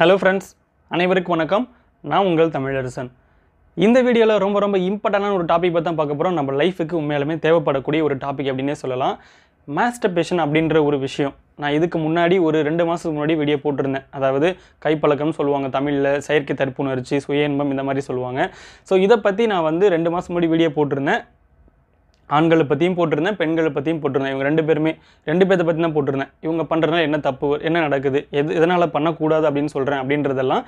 hello friends அனைவருக்கும் வணக்கம் நான் உங்கள் தமிழரசன் இந்த வீடியோவில் ரொம்ப ரொம்ப இம்பார்ட்டண்டான ஒரு டாபிக் தான் பார்க்க போகிறோம் நம்ம லைஃபுக்கு உண்மையாலுமே தேவைப்படக்கூடிய ஒரு டாபிக் அப்படின்னே சொல்லலாம் மாஸ்டபேஷன் அப்படின்ற ஒரு விஷயம் நான் இதுக்கு முன்னாடி ஒரு ரெண்டு மாதத்துக்கு முன்னாடி வீடியோ போட்டிருந்தேன் அதாவது கைப்பழக்கம்னு சொல்லுவாங்க தமிழில் செயற்கை தற்புணர்ச்சி சுய இன்பம் இந்த மாதிரி சொல்லுவாங்க ஸோ இதை பற்றி நான் வந்து ரெண்டு மாதம் முன்னாடி வீடியோ போட்டிருந்தேன் ஆண்களை பற்றியும் போட்டிருந்தேன் பெண்களை பற்றியும் போட்டிருந்தேன் இவங்க ரெண்டு பேருமே ரெண்டு பேர்த்த பற்றி தான் போட்டிருந்தேன் இவங்க பண்ணுறதுனால என்ன தப்பு என்ன நடக்குது எது எதனால் பண்ணக்கூடாது அப்படின்னு சொல்கிறேன் அப்படின்றதெல்லாம்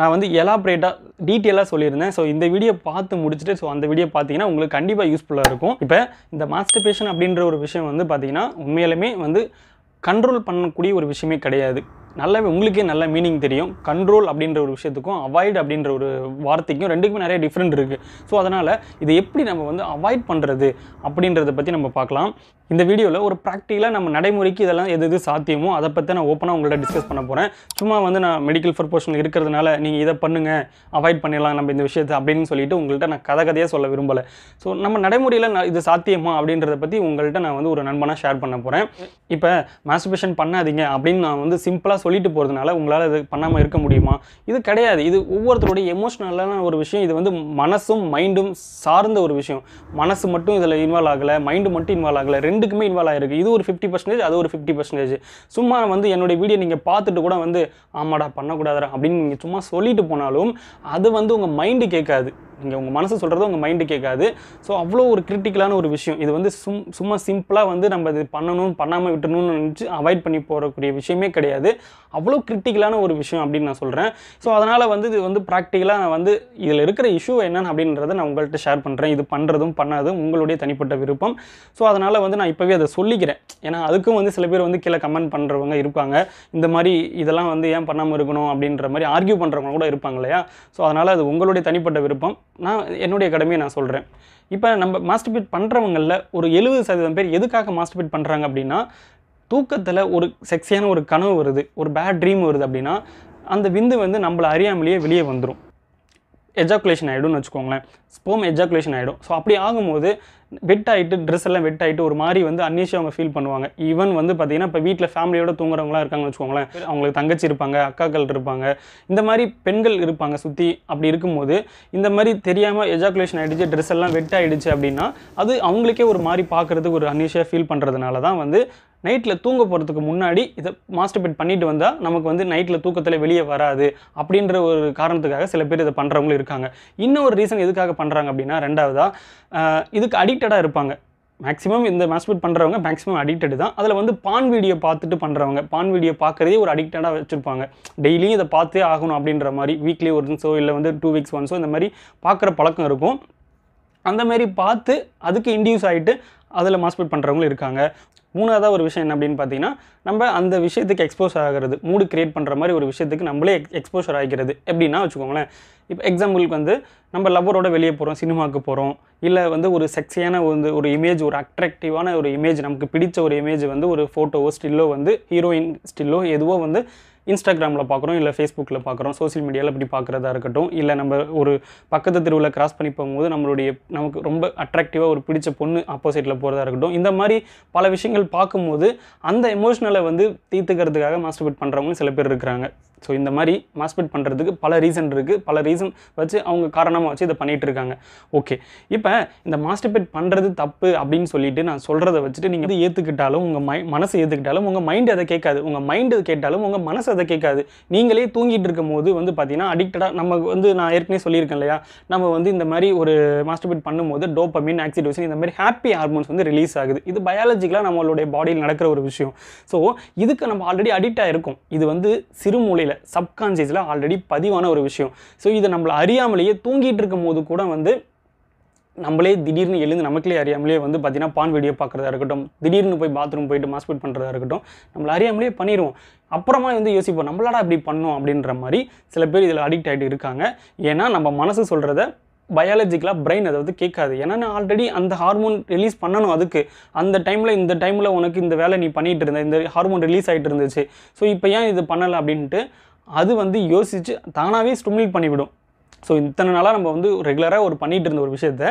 நான் வந்து எலாப்ரேட்டாக டீட்டெயிலாக சொல்லியிருந்தேன் ஸோ இந்த வீடியோ பார்த்து முடிச்சுட்டு ஸோ அந்த வீடியோ பார்த்தீங்கன்னா உங்களுக்கு கண்டிப்பாக யூஸ்ஃபுல்லாக இருக்கும் இப்போ இந்த மாஸ்டர்பேஷன் அப்படின்ற ஒரு விஷயம் வந்து பார்த்திங்கன்னா உண்மையிலுமே வந்து கண்ட்ரோல் பண்ணக்கூடிய ஒரு விஷயமே கிடையாது நல்லாவே உங்களுக்கே நல்ல மீனிங் தெரியும் கண்ட்ரோல் அப்படின்ற ஒரு விஷயத்துக்கும் அவாய்ட் அப்படின்ற ஒரு வார்த்தைக்கும் ரெண்டுக்குமே நிறைய டிஃப்ரெண்ட் இருக்குது ஸோ அதனால் இதை எப்படி நம்ம வந்து அவாய்ட் பண்ணுறது அப்படின்றத பற்றி நம்ம பார்க்கலாம் இந்த வீடியோவில் ஒரு ப்ராக்டிக்கலாக நம்ம நடைமுறைக்கு இதெல்லாம் எது எது சாத்தியமோ அதை பற்றி நான் ஓப்பனாக உங்கள்கிட்ட டிஸ்கஸ் பண்ண போகிறேன் சும்மா வந்து நான் மெடிக்கல் ஃபர்போஷன் இருக்கிறதுனால நீங்கள் இதை பண்ணுங்கள் அவாய்ட் பண்ணிடலாம் நம்ம இந்த விஷயத்தை அப்படின்னு சொல்லிட்டு உங்கள்கிட்ட நான் கதை கதையாக சொல்ல விரும்பலை ஸோ நம்ம நடைமுறையில் இது சாத்தியமா அப்படின்றத பற்றி உங்கள்கிட்ட நான் வந்து ஒரு நண்பனாக ஷேர் பண்ண போகிறேன் இப்போ மாஸ்டர்பேஷன் பண்ணாதீங்க அப்படின்னு நான் வந்து சிம்பிளாக இதெல்லாம் சொல்லிட்டு போகிறதுனால உங்களால் இது பண்ணாமல் இருக்க முடியுமா இது கிடையாது இது ஒவ்வொருத்தருடைய எமோஷ்னலான ஒரு விஷயம் இது வந்து மனசும் மைண்டும் சார்ந்த ஒரு விஷயம் மனசு மட்டும் இதில் இன்வால்வ் ஆகலை மைண்டு மட்டும் இன்வால்வ் ஆகலை ரெண்டுக்குமே இன்வால்வ் ஆகிருக்கு இது ஒரு ஃபிஃப்டி பர்சன்டேஜ் அது ஒரு ஃபிஃப்டி பர்சன்டேஜ் சும்மா வந்து என்னுடைய வீடியோ நீங்கள் பார்த்துட்டு கூட வந்து ஆமாடா பண்ணக்கூடாதுடா அப்படின்னு நீங்கள் சும்மா சொல்லிட்டு போனாலும் அது வந்து உங்கள் மைண்டு கேட்காது இங்கே உங்கள் மனசு சொல்கிறது உங்கள் மைண்டு கேட்காது ஸோ அவ்வளோ ஒரு கிரிட்டிக்கலான ஒரு விஷயம் இது வந்து சும் சும்மா சிம்பிளாக வந்து நம்ம இது பண்ணணும் பண்ணாமல் விட்டணும்னு நினச்சி அவாய்ட் பண்ணி போகக்கூடிய விஷயமே கிடையாது அவ்வளோ கிரிட்டிக்கலான ஒரு விஷயம் அப்படின்னு நான் சொல்கிறேன் ஸோ அதனால் வந்து இது வந்து ப்ராக்டிக்கலாக நான் வந்து இதில் இருக்கிற இஷ்யூ என்னென்னு அப்படின்றத நான் உங்கள்கிட்ட ஷேர் பண்ணுறேன் இது பண்ணுறதும் பண்ணாதும் உங்களுடைய தனிப்பட்ட விருப்பம் ஸோ அதனால் வந்து நான் இப்போவே அதை சொல்லிக்கிறேன் ஏன்னா அதுக்கும் வந்து சில பேர் வந்து கீழே கமெண்ட் பண்ணுறவங்க இருப்பாங்க இந்த மாதிரி இதெல்லாம் வந்து ஏன் பண்ணாமல் இருக்கணும் அப்படின்ற மாதிரி ஆர்கியூ பண்ணுறவங்க கூட இருப்பாங்க இல்லையா ஸோ அதனால் அது உங்களுடைய தனிப்பட்ட விருப்பம் நான் என்னுடைய கடமையை நான் சொல்கிறேன் இப்போ நம்ம மாஸ்டர்பீட் பண்ணுறவங்களில் ஒரு எழுபது சதவீதம் பேர் எதுக்காக மாஸ்டர்பீட் பண்ணுறாங்க அப்படின்னா தூக்கத்தில் ஒரு செக்ஸியான ஒரு கனவு வருது ஒரு பேட் ட்ரீம் வருது அப்படின்னா அந்த விந்து வந்து நம்மளை அறியாமலேயே வெளியே வந்துடும் எஜாக்குலேஷன் ஆகிடும்னு வச்சுக்கோங்களேன் ஸ்போம் எஜாக்குலேஷன் ஆகிடும் ஸோ அப்படி ஆகும்போது வெட் ஆகிட்டு ட்ரெஸ் எல்லாம் வெட் ஆகிட்டு ஒரு மாதிரி வந்து அன்னேஷி அவங்க ஃபீல் பண்ணுவாங்க ஈவன் வந்து பார்த்திங்கன்னா இப்போ வீட்டில் ஃபேமிலியோட தூங்குறவங்களாம் இருக்காங்கன்னு வச்சுக்கோங்களேன் அவங்களுக்கு தங்கச்சி இருப்பாங்க அக்காக்கள் இருப்பாங்க இந்த மாதிரி பெண்கள் இருப்பாங்க சுற்றி அப்படி இருக்கும்போது இந்த மாதிரி தெரியாமல் எஜாக்குலேஷன் ஆகிடுச்சு ட்ரெஸ் எல்லாம் வெட் ஆகிடுச்சு அப்படின்னா அது அவங்களுக்கே ஒரு மாதிரி பார்க்குறதுக்கு ஒரு அன்னேஷியாக ஃபீல் பண்ணுறதுனால தான் வந்து நைட்டில் தூங்க போகிறதுக்கு முன்னாடி இதை மாஸ்டர்பேட் பண்ணிட்டு வந்தால் நமக்கு வந்து நைட்டில் தூக்கத்தில் வெளியே வராது அப்படின்ற ஒரு காரணத்துக்காக சில பேர் இதை பண்ணுறவங்களும் இருக்காங்க இன்னும் ஒரு ரீசன் எதுக்காக பண்ணுறாங்க அப்படின்னா ரெண்டாவதாக இதுக்கு அடிக்டடாக இருப்பாங்க மேக்ஸிமம் இந்த மாஸ்பேட் பண்ணுறவங்க மேக்ஸிமம் அடிக்டடு தான் அதில் வந்து பான் வீடியோ பார்த்துட்டு பண்ணுறவங்க பான் வீடியோ பார்க்குறதே ஒரு அடிக்டடாக வச்சுருப்பாங்க டெய்லியும் இதை பார்த்தே ஆகணும் அப்படின்ற மாதிரி வீக்லி ஒன்ஸோ இல்லை வந்து டூ வீக்ஸ் ஒன்ஸோ இந்த மாதிரி பார்க்குற பழக்கம் இருக்கும் அந்த மாதிரி பார்த்து அதுக்கு இன்டியூஸ் ஆகிட்டு அதில் மாஸ்பேட் பண்ணுறவங்களும் இருக்காங்க மூணாவதாக ஒரு விஷயம் என்ன அப்படின்னு பார்த்தீங்கன்னா நம்ம அந்த விஷயத்துக்கு எக்ஸ்போஸ் ஆகிறது மூடு கிரியேட் பண்ணுற மாதிரி ஒரு விஷயத்துக்கு நம்மளே எக்ஸ்போஷர் ஆகிக்கிறது எப்படின்னா வச்சுக்கோங்களேன் இப்போ எக்ஸாம்பிளுக்கு வந்து நம்ம லவ்வரோட வெளியே போகிறோம் சினிமாவுக்கு போகிறோம் இல்லை வந்து ஒரு செக்ஸியான வந்து ஒரு இமேஜ் ஒரு அட்ராக்டிவான ஒரு இமேஜ் நமக்கு பிடிச்ச ஒரு இமேஜ் வந்து ஒரு ஃபோட்டோவோ ஸ்டில்லோ வந்து ஹீரோயின் ஸ்டில்லோ எதுவோ வந்து இன்ஸ்டாகிராமில் பார்க்குறோம் இல்லை ஃபேஸ்புக்கில் பார்க்குறோம் சோசியல் மீடியாவில் இப்படி பார்க்குறதா இருக்கட்டும் இல்லை நம்ம ஒரு பக்கத்து தெருவில் கிராஸ் பண்ணி போகும்போது நம்மளுடைய நமக்கு ரொம்ப அட்ராக்டிவாக ஒரு பிடிச்ச பொண்ணு ஆப்போசிட்டில் போகிறதா இருக்கட்டும் இந்த மாதிரி பல விஷயங்கள் பார்க்கும்போது அந்த எமோஷனலை வந்து தீர்த்துக்கிறதுக்காக மாஸ்டர்பேட் பண்ணுறவங்களும் சில பேர் இருக்கிறாங்க ஸோ இந்த மாதிரி மாஸ்பெட் பண்ணுறதுக்கு பல ரீசன் இருக்குது பல ரீசன் வச்சு அவங்க காரணமாக வச்சு இதை பண்ணிகிட்ருக்காங்க ஓகே இப்போ இந்த மாஸ்டர்பெட் பண்ணுறது தப்பு அப்படின்னு சொல்லிட்டு நான் சொல்கிறத வச்சுட்டு நீங்கள் வந்து ஏற்றுக்கிட்டாலும் உங்கள் மை மனசு ஏற்றுக்கிட்டாலும் உங்கள் மைண்டு அதை கேட்காது உங்கள் மைண்டு கேட்டாலும் உங்கள் மனசு அதை கேட்காது நீங்களே தூங்கிட்டு இருக்கும் போது வந்து பார்த்தீங்கன்னா அடிக்டடாக நம்ம வந்து நான் ஏற்கனவே சொல்லியிருக்கேன் இல்லையா நம்ம வந்து இந்த மாதிரி ஒரு மாஸ்டர்பெட் பண்ணும்போது டோப்பமின் ஆக்சிடோசின் இந்த மாதிரி ஹாப்பி ஹார்மோன்ஸ் வந்து ரிலீஸ் ஆகுது இது பயாலஜிக்கலாக நம்மளுடைய பாடியில் நடக்கிற ஒரு விஷயம் ஸோ இதுக்கு நம்ம ஆல்ரெடி அடிக்டாக இருக்கும் இது வந்து சிறு மூலையில் மைண்டில் சப்கான்சியஸில் ஆல்ரெடி பதிவான ஒரு விஷயம் ஸோ இதை நம்மளை அறியாமலேயே தூங்கிட்டு இருக்கும் போது கூட வந்து நம்மளே திடீர்னு எழுந்து நமக்களே அறியாமலே வந்து பார்த்தீங்கன்னா பான் வீடியோ பார்க்குறதா இருக்கட்டும் திடீர்னு போய் பாத்ரூம் போயிட்டு மாஸ்பேட் பண்ணுறதா இருக்கட்டும் நம்மளை அறியாமலே பண்ணிடுவோம் அப்புறமா வந்து யோசிப்போம் நம்மளாடா இப்படி பண்ணோம் அப்படின்ற மாதிரி சில பேர் இதில் அடிக்ட் ஆகிட்டு இருக்காங்க ஏன்னா நம்ம மனசு சொல்கிறத பயாலஜிக்கலாக பிரெயின் அதை வந்து கேட்காது ஏன்னா நான் ஆல்ரெடி அந்த ஹார்மோன் ரிலீஸ் பண்ணணும் அதுக்கு அந்த டைமில் இந்த டைமில் உனக்கு இந்த வேலை நீ பண்ணிகிட்டு இருந்த இந்த ஹார்மோன் ரிலீஸ் ஆகிட்டு இருந்துச்சு ஸோ இப்போ ஏன் இது பண்ணலை அப்படின்ட்டு அது வந்து யோசித்து தானாகவே ஸ்டிமுலேட் பண்ணிவிடும் ஸோ இத்தனை நாளாக நம்ம வந்து ரெகுலராக ஒரு பண்ணிகிட்டு இருந்த ஒரு விஷயத்த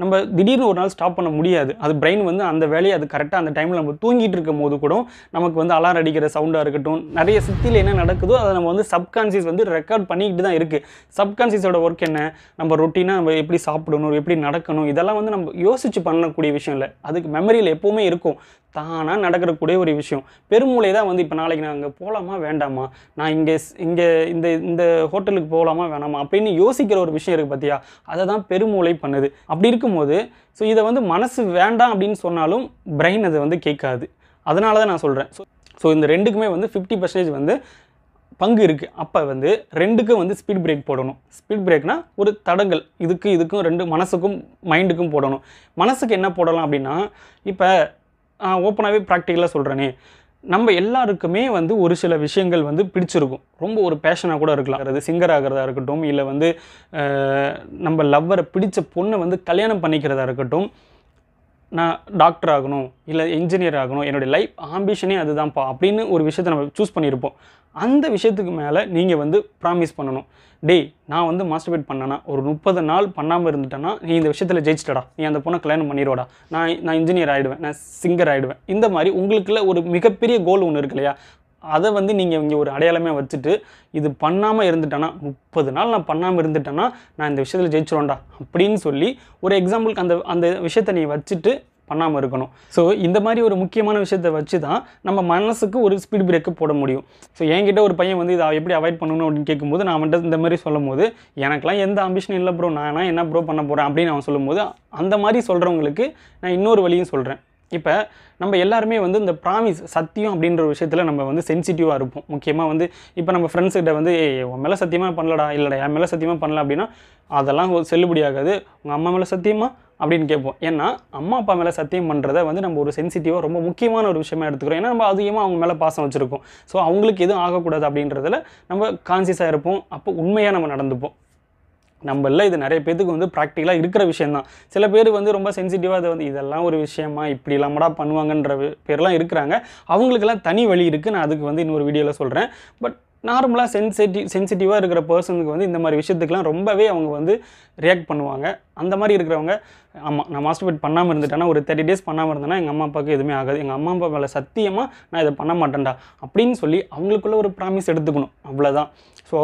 நம்ம திடீர்னு ஒரு நாள் ஸ்டாப் பண்ண முடியாது அது பிரெயின் வந்து அந்த வேலையை அது கரெக்டாக அந்த டைமில் நம்ம தூங்கிட்டு இருக்கும் போது கூட நமக்கு வந்து அலாரம் அடிக்கிற சவுண்டாக இருக்கட்டும் நிறைய சுற்றியில் என்ன நடக்குதோ அதை நம்ம வந்து சப்கான்சியஸ் வந்து ரெக்கார்ட் பண்ணிக்கிட்டு தான் இருக்குது சப்கான்சியஸோட ஒர்க் என்ன நம்ம ரொட்டீனாக நம்ம எப்படி சாப்பிடணும் எப்படி நடக்கணும் இதெல்லாம் வந்து நம்ம யோசிச்சு பண்ணக்கூடிய விஷயம் இல்லை அதுக்கு மெமரியில் எப்போவுமே இருக்கும் தானாக நடக்கக்கூடிய ஒரு விஷயம் பெருமூளை தான் வந்து இப்போ நாளைக்கு நான் அங்கே போகலாமா வேண்டாமா நான் இங்கே இங்கே இந்த இந்த ஹோட்டலுக்கு போகலாமா வேணாமா அப்படின்னு யோசிக்கிற ஒரு விஷயம் இருக்குது பார்த்தியா அதை தான் பெருமூளை பண்ணுது அப்படி இருக்கும்போது ஸோ இதை வந்து மனசு வேண்டாம் அப்படின்னு சொன்னாலும் பிரெயின் அதை வந்து கேட்காது அதனால தான் நான் சொல்கிறேன் ஸோ ஸோ இந்த ரெண்டுக்குமே வந்து ஃபிஃப்டி பர்சன்டேஜ் வந்து பங்கு இருக்குது அப்போ வந்து ரெண்டுக்கும் வந்து ஸ்பீட் பிரேக் போடணும் ஸ்பீட் பிரேக்னா ஒரு தடங்கள் இதுக்கு இதுக்கும் ரெண்டு மனசுக்கும் மைண்டுக்கும் போடணும் மனசுக்கு என்ன போடலாம் அப்படின்னா இப்போ ஓப்பனாகவே ப்ராக்டிக்கலாக சொல்கிறேனே நம்ம எல்லாருக்குமே வந்து ஒரு சில விஷயங்கள் வந்து பிடிச்சிருக்கும் ரொம்ப ஒரு பேஷனாக கூட இருக்கலாம் அது சிங்கர் ஆகிறதா இருக்கட்டும் இல்லை வந்து நம்ம லவ்வரை பிடிச்ச பொண்ணை வந்து கல்யாணம் பண்ணிக்கிறதா இருக்கட்டும் நான் டாக்டர் ஆகணும் இல்லை இன்ஜினியர் ஆகணும் என்னுடைய லைஃப் ஆம்பிஷனே அதுதான்ப்பா அப்படின்னு ஒரு விஷயத்தை நம்ம சூஸ் பண்ணியிருப்போம் அந்த விஷயத்துக்கு மேலே நீங்கள் வந்து ப்ராமிஸ் பண்ணணும் டேய் நான் வந்து மாஸ்டர்பேட் பண்ணேன்னா ஒரு முப்பது நாள் பண்ணாமல் இருந்துட்டேன்னா நீ இந்த விஷயத்தில் ஜெயிச்சிட்டடா நீ அந்த பொண்ணை கல்யாணம் பண்ணிடுவாடா நான் நான் இன்ஜினியர் ஆகிடுவேன் நான் சிங்கர் ஆகிடுவேன் இந்த மாதிரி உங்களுக்குள்ள ஒரு மிகப்பெரிய கோல் ஒன்று இருக்கு இல்லையா அதை வந்து நீங்கள் இங்கே ஒரு அடையாளமே வச்சுட்டு இது பண்ணாமல் இருந்துட்டேன்னா முப்பது நாள் நான் பண்ணாமல் இருந்துட்டேன்னா நான் இந்த விஷயத்தில் ஜெயிச்சிருவேன்டா அப்படின்னு சொல்லி ஒரு எக்ஸாம்பிளுக்கு அந்த அந்த விஷயத்தை நீ வச்சுட்டு பண்ணாமல் இருக்கணும் ஸோ இந்த மாதிரி ஒரு முக்கியமான விஷயத்தை வச்சு தான் நம்ம மனசுக்கு ஒரு ஸ்பீட் பிரேக்கு போட முடியும் ஸோ என்கிட்ட ஒரு பையன் வந்து இதை எப்படி அவாய்ட் பண்ணணும் அப்படின்னு கேட்கும்போது நான் அவன்கிட்ட இந்த மாதிரி சொல்லும் போது எனக்குலாம் எந்த அம்பிஷன் இல்லை ப்ரோ நான் என்ன ப்ரோ பண்ண போகிறேன் அப்படின்னு அவன் சொல்லும்போது அந்த மாதிரி சொல்கிறவங்களுக்கு நான் இன்னொரு வழியும் சொல்கிறேன் இப்போ நம்ம எல்லாருமே வந்து இந்த ப்ராமிஸ் சத்தியம் அப்படின்ற விஷயத்தில் நம்ம வந்து சென்சிட்டிவாக இருப்போம் முக்கியமாக வந்து இப்போ நம்ம ஃப்ரெண்ட்ஸ்கிட்ட வந்து ஏ உன் மேலே சத்தியமாக பண்ணலடா இல்லைடா என் மேலே சத்தியமாக பண்ணல அப்படின்னா அதெல்லாம் செல்லுபடியாகாது உங்கள் அம்மா மேலே சத்தியமாக அப்படின்னு கேட்போம் ஏன்னா அம்மா அப்பா மேலே சத்தியம் பண்ணுறத வந்து நம்ம ஒரு சென்சிட்டிவாக ரொம்ப முக்கியமான ஒரு விஷயமா எடுத்துக்கிறோம் ஏன்னா நம்ம அதிகமாக அவங்க மேலே பாசம் வச்சுருக்கோம் ஸோ அவங்களுக்கு எதுவும் ஆகக்கூடாது அப்படின்றதில் நம்ம கான்சியஸாக இருப்போம் அப்போ உண்மையாக நம்ம நடந்துப்போம் இல்லை இது நிறைய பேத்துக்கு வந்து ப்ராக்டிக்கலாக இருக்கிற விஷயந்தான் சில பேர் வந்து ரொம்ப சென்சிட்டிவாக அதை வந்து இதெல்லாம் ஒரு விஷயமா இப்படி இல்லாமடா பண்ணுவாங்கன்ற பேர்லாம் இருக்கிறாங்க அவங்களுக்கெல்லாம் தனி வழி இருக்குது நான் அதுக்கு வந்து இன்னொரு வீடியோவில் சொல்கிறேன் பட் நார்மலாக சென்சிட்டிவ் சென்சிட்டிவாக இருக்கிற பர்சனுக்கு வந்து இந்த மாதிரி விஷயத்துக்கெலாம் ரொம்பவே அவங்க வந்து ரியாக்ட் பண்ணுவாங்க அந்த மாதிரி இருக்கிறவங்க ஆமாம் நான் மாஸ்டர்பேட் பண்ணாமல் இருந்துட்டேன்னா ஒரு தேர்ட்டி டேஸ் பண்ணாமல் இருந்தேன்னா எங்கள் அம்மா அப்பாவுக்கு எதுவுமே ஆகாது எங்கள் அம்மா அப்பா மேலே சத்தியமாக நான் இதை பண்ண மாட்டேன்டா அப்படின்னு சொல்லி அவங்களுக்குள்ள ஒரு ப்ராமிஸ் எடுத்துக்கணும் அவ்வளோதான் ஸோ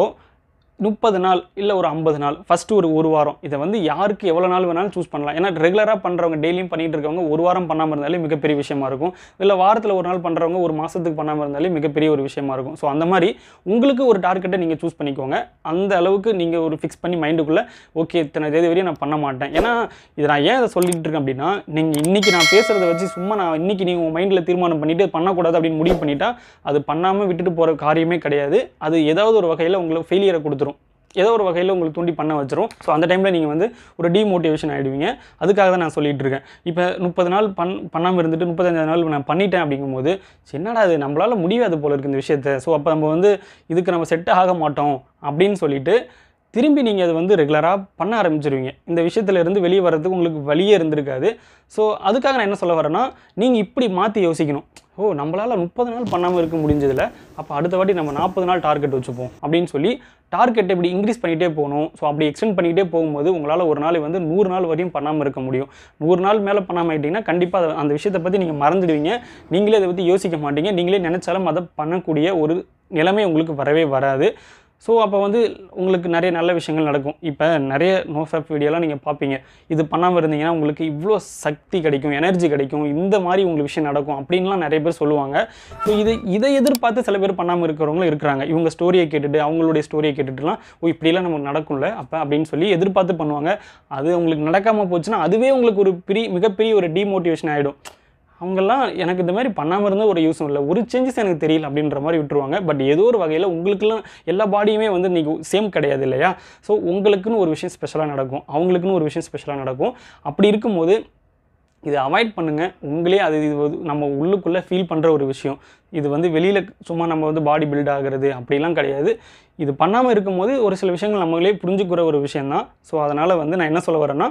முப்பது நாள் இல்லை ஒரு ஐம்பது நாள் ஃபஸ்ட்டு ஒரு ஒரு வாரம் இதை வந்து யாருக்கு எவ்வளோ நாள் வேணாலும் சூஸ் பண்ணலாம் ஏன்னா ரெகுலராக பண்ணுறவங்க டெய்லியும் பண்ணிகிட்டு இருக்கவங்க ஒரு வாரம் பண்ணாமல் இருந்தாலே மிகப்பெரிய விஷயமா இருக்கும் இல்லை வாரத்தில் ஒரு நாள் பண்ணுறவங்க ஒரு மாதத்துக்கு பண்ணாமல் இருந்தாலே மிகப்பெரிய ஒரு விஷயமா இருக்கும் ஸோ அந்த மாதிரி உங்களுக்கு ஒரு டார்கெட்டை நீங்கள் சூஸ் பண்ணிக்கோங்க அந்த அளவுக்கு நீங்கள் ஒரு ஃபிக்ஸ் பண்ணி மைண்டுக்குள்ளே ஓகே இத்தனை தேதி வரையும் நான் பண்ண மாட்டேன் ஏன்னா இதை நான் ஏன் அதை சொல்லிகிட்டு இருக்கேன் அப்படின்னா நீங்கள் இன்றைக்கி நான் பேசுகிறத வச்சு சும்மா நான் இன்றைக்கி நீங்கள் உங்கள் மைண்டில் தீர்மானம் பண்ணிவிட்டு பண்ணக்கூடாது அப்படின்னு முடிவு பண்ணிட்டால் அது பண்ணாமல் விட்டுட்டு போகிற காரியமே கிடையாது அது ஏதாவது ஒரு வகையில் உங்களுக்கு ஃபெயிலியரை கொடுத்துரும் ஏதோ ஒரு வகையில் உங்களுக்கு தூண்டி பண்ண வச்சிரும் ஸோ அந்த டைமில் நீங்கள் வந்து ஒரு டிமோட்டிவேஷன் ஆகிடுவீங்க அதுக்காக தான் நான் சொல்லிகிட்டு இருக்கேன் இப்போ முப்பது நாள் பண் பண்ணாமல் இருந்துட்டு முப்பத்தஞ்சாவது நாள் நான் பண்ணிட்டேன் அப்படிங்கும்போது என்னடா அது நம்மளால் முடியாது போல இருக்குது இந்த விஷயத்த ஸோ அப்போ நம்ம வந்து இதுக்கு நம்ம செட் ஆக மாட்டோம் அப்படின்னு சொல்லிட்டு திரும்பி நீங்கள் அதை வந்து ரெகுலராக பண்ண ஆரம்பிச்சிருவீங்க இந்த விஷயத்துலேருந்து வெளியே வர்றதுக்கு உங்களுக்கு வழியே இருந்திருக்காது ஸோ அதுக்காக நான் என்ன சொல்ல வரேன்னா நீங்கள் இப்படி மாற்றி யோசிக்கணும் ஓ நம்மளால் முப்பது நாள் பண்ணாமல் இருக்க முடிஞ்சதில் அப்போ அடுத்த வாட்டி நம்ம நாற்பது நாள் டார்கெட் வச்சுப்போம் அப்படின்னு சொல்லி டார்கெட்டை இப்படி இன்க்ரீஸ் பண்ணிகிட்டே போகணும் ஸோ அப்படி எக்ஸ்டெண்ட் பண்ணிகிட்டே போகும்போது உங்களால் ஒரு நாள் வந்து நூறு நாள் வரையும் பண்ணாமல் இருக்க முடியும் நூறு நாள் மேலே பண்ணாமல் ஆகிட்டிங்கன்னா கண்டிப்பாக அந்த விஷயத்தை பற்றி நீங்கள் மறந்துடுவீங்க நீங்களே அதை பற்றி யோசிக்க மாட்டீங்க நீங்களே நினச்சாலும் அதை பண்ணக்கூடிய ஒரு நிலைமை உங்களுக்கு வரவே வராது ஸோ அப்போ வந்து உங்களுக்கு நிறைய நல்ல விஷயங்கள் நடக்கும் இப்போ நிறைய நோஃபேப் வீடியோலாம் நீங்கள் பார்ப்பீங்க இது பண்ணாமல் இருந்தீங்கன்னா உங்களுக்கு இவ்வளோ சக்தி கிடைக்கும் எனர்ஜி கிடைக்கும் இந்த மாதிரி உங்களுக்கு விஷயம் நடக்கும் அப்படின்லாம் நிறைய பேர் சொல்லுவாங்க ஸோ இது இதை எதிர்பார்த்து சில பேர் பண்ணாமல் இருக்கிறவங்களும் இருக்கிறாங்க இவங்க ஸ்டோரியை கேட்டுட்டு அவங்களுடைய ஸ்டோரியை கேட்டுட்டுலாம் ஓ இப்படிலாம் நமக்கு நடக்கும்ல அப்போ அப்படின்னு சொல்லி எதிர்பார்த்து பண்ணுவாங்க அது உங்களுக்கு நடக்காமல் போச்சுன்னா அதுவே உங்களுக்கு ஒரு பெரிய மிகப்பெரிய ஒரு டிமோட்டிவேஷன் ஆகிடும் அவங்கெல்லாம் எனக்கு இந்த மாதிரி பண்ணாமல் இருந்தால் ஒரு யூஸும் இல்லை ஒரு சேஞ்சஸ் எனக்கு தெரியல அப்படின்ற மாதிரி விட்டுருவாங்க பட் ஏதோ ஒரு வகையில் உங்களுக்குலாம் எல்லா பாடியுமே வந்து நீங்கள் சேம் கிடையாது இல்லையா ஸோ உங்களுக்குன்னு ஒரு விஷயம் ஸ்பெஷலாக நடக்கும் அவங்களுக்குன்னு ஒரு விஷயம் ஸ்பெஷலாக நடக்கும் அப்படி இருக்கும்போது இதை அவாய்ட் பண்ணுங்கள் உங்களே அது இது நம்ம உள்ளுக்குள்ளே ஃபீல் பண்ணுற ஒரு விஷயம் இது வந்து வெளியில் சும்மா நம்ம வந்து பாடி பில்ட் ஆகிறது அப்படிலாம் கிடையாது இது பண்ணாமல் இருக்கும்போது ஒரு சில விஷயங்கள் நம்மளே புரிஞ்சுக்கிற ஒரு விஷயந்தான் ஸோ அதனால் வந்து நான் என்ன சொல்ல வரேன்னா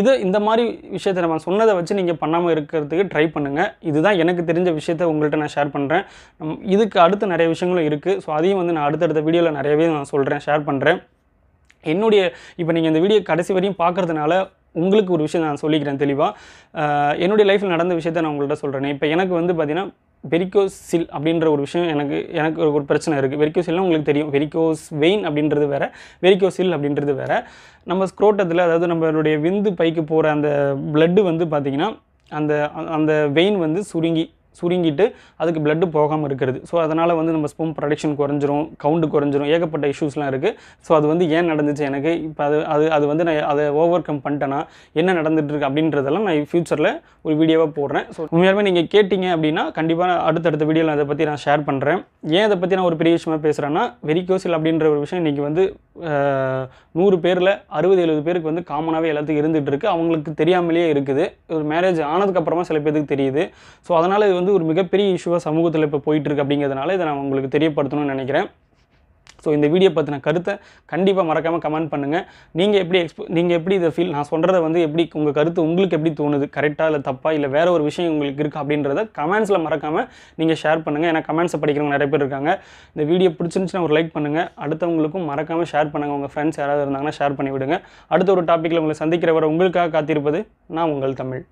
இது இந்த மாதிரி விஷயத்தை நம்ம சொன்னதை வச்சு நீங்கள் பண்ணாமல் இருக்கிறதுக்கு ட்ரை பண்ணுங்கள் இதுதான் எனக்கு தெரிஞ்ச விஷயத்த உங்கள்கிட்ட நான் ஷேர் பண்ணுறேன் நம் இதுக்கு அடுத்து நிறைய விஷயங்களும் இருக்குது ஸோ அதையும் வந்து நான் அடுத்தடுத்த வீடியோவில் நிறையவே நான் சொல்கிறேன் ஷேர் பண்ணுறேன் என்னுடைய இப்போ நீங்கள் இந்த வீடியோ கடைசி வரையும் பார்க்குறதுனால உங்களுக்கு ஒரு விஷயம் நான் சொல்லிக்கிறேன் தெளிவாக என்னுடைய லைஃப்பில் நடந்த விஷயத்த நான் உங்கள்கிட்ட சொல்கிறேன் இப்போ எனக்கு வந்து பார்த்திங்கன்னா வெரிக்கோசில் அப்படின்ற ஒரு விஷயம் எனக்கு எனக்கு ஒரு ஒரு பிரச்சனை இருக்குது வெரிக்கோசில்னால் உங்களுக்கு தெரியும் வெரிக்கோஸ் வெயின் அப்படின்றது வேறு வெரிக்கோசில் அப்படின்றது வேறு நம்ம ஸ்க்ரோட்டத்தில் அதாவது நம்மளுடைய விந்து பைக்கு போகிற அந்த பிளட்டு வந்து பார்த்திங்கன்னா அந்த அந்த வெயின் வந்து சுருங்கி சுருங்கிட்டு அதுக்கு பிளட்டு போகாமல் இருக்கிறது ஸோ அதனால் வந்து நம்ம ஸ்பூம் ப்ரொடக்ஷன் குறைஞ்சிரும் கவுண்டு குறைஞ்சிரும் ஏகப்பட்ட இஷ்யூஸ்லாம் இருக்குது ஸோ அது வந்து ஏன் நடந்துச்சு எனக்கு இப்போ அது அது அது வந்து நான் அதை ஓவர் கம் பண்ணிட்டேன்னா என்ன நடந்துட்டுருக்கு அப்படின்றதெல்லாம் நான் ஃப்யூச்சரில் ஒரு வீடியோவாக போடுறேன் ஸோ உண்மையாலுமே நீங்கள் கேட்டிங்க அப்படின்னா கண்டிப்பாக அடுத்தடுத்த வீடியோவில் அதை பற்றி நான் ஷேர் பண்ணுறேன் ஏன் அதை பற்றி நான் ஒரு பெரிய விஷயமாக பேசுகிறேன்னா கோசில் அப்படின்ற ஒரு விஷயம் இன்றைக்கி வந்து நூறு பேரில் அறுபது எழுபது பேருக்கு வந்து காமனாகவே எல்லாத்துக்கும் இருந்துகிட்டு இருக்குது அவங்களுக்கு தெரியாமலேயே இருக்குது ஒரு மேரேஜ் ஆனதுக்கப்புறமா சில பேருக்கு தெரியுது ஸோ அதனால் இது வந்து ஒரு மிகப்பெரிய இஷ்யூவாக சமூகத்தில் இப்போ போயிட்டுருக்கு அப்படிங்கிறதுனால இதை நான் உங்களுக்கு தெரியப்படுத்தணும்னு நினைக்கிறேன் ஸோ இந்த வீடியோ பற்றின கருத்தை கண்டிப்பாக மறக்காமல் கமெண்ட் பண்ணுங்கள் நீங்கள் எப்படி எக்ஸ்போ நீங்கள் எப்படி இதை ஃபீல் நான் சொல்கிறத வந்து எப்படி உங்கள் கருத்து உங்களுக்கு எப்படி தோணுது கரெக்டாக இல்லை தப்பாக இல்லை வேறு ஒரு விஷயம் உங்களுக்கு இருக்குது அப்படின்றத கமெண்ட்ஸில் மறக்காமல் நீங்கள் ஷேர் பண்ணுங்கள் ஏன்னா கமெண்ட்ஸை படிக்கிறவங்க நிறைய பேர் இருக்காங்க இந்த வீடியோ பிடிச்சிருந்துச்சுன்னா ஒரு லைக் பண்ணுங்கள் அடுத்தவங்களுக்கும் மறக்காமல் ஷேர் பண்ணுங்கள் உங்கள் ஃப்ரெண்ட்ஸ் யாராவது இருந்தாங்கன்னா ஷேர் பண்ணிவிடுங்க அடுத்த ஒரு டாப்பிக்கில் உங்களை சந்திக்கிற வர உங்களுக்காக காத்திருப்பது நான் உங்கள் தமிழ்